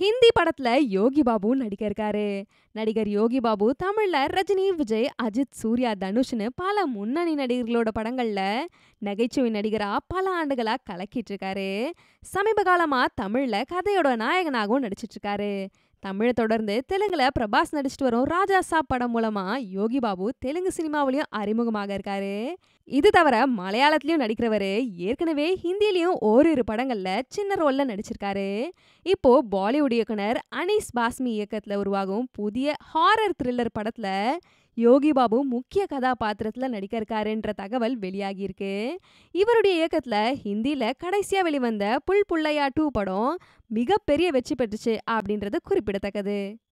ஹிந்தி படத்துல யோகி பாபு நடிக்க இருக்காரு நடிகர் யோகி பாபு தமிழ்ல ரஜினி விஜய் அஜித் சூர்யா தனுஷ்னு பல முன்னணி நடிகர்களோட படங்கள்ல நகைச்சுவை நடிகரா பல ஆண்டுகளா கலக்கிட்டு இருக்காரு சமீப காலமா தமிழ்ல கதையோட நாயகனாகவும் நடிச்சிட்டு இருக்காரு தமிழை தொடர்ந்து தெலுங்கில் பிரபாஸ் நடிச்சிட்டு வரும் ராஜா சாப் படம் மூலமா யோகி பாபு தெலுங்கு சினிமாவிலையும் அறிமுகமாக இருக்காரு இது தவிர மலையாளத்திலையும் நடிக்கிறவர் ஏற்கனவே ஹிந்திலையும் ஓரிரு படங்களில் சின்ன ரோலில் நடிச்சிருக்காரு இப்போ பாலிவுட் இயக்குனர் அனீஸ் பாஸ்மி இயக்கத்தில் உருவாகும் புதிய ஹாரர் த்ரில்லர் படத்தில் யோகி பாபு முக்கிய கதாபாத்திரத்தில் நடிக்க இருக்காருன்ற தகவல் வெளியாகியிருக்கு இவருடைய இயக்கத்தில் ஹிந்தியில் கடைசியாக வெளிவந்த புல் புள்ளையா டூ படம் மிகப்பெரிய வெற்றி பெற்றுச்சு அப்படின்றது குறிப்பிடத்தக்கது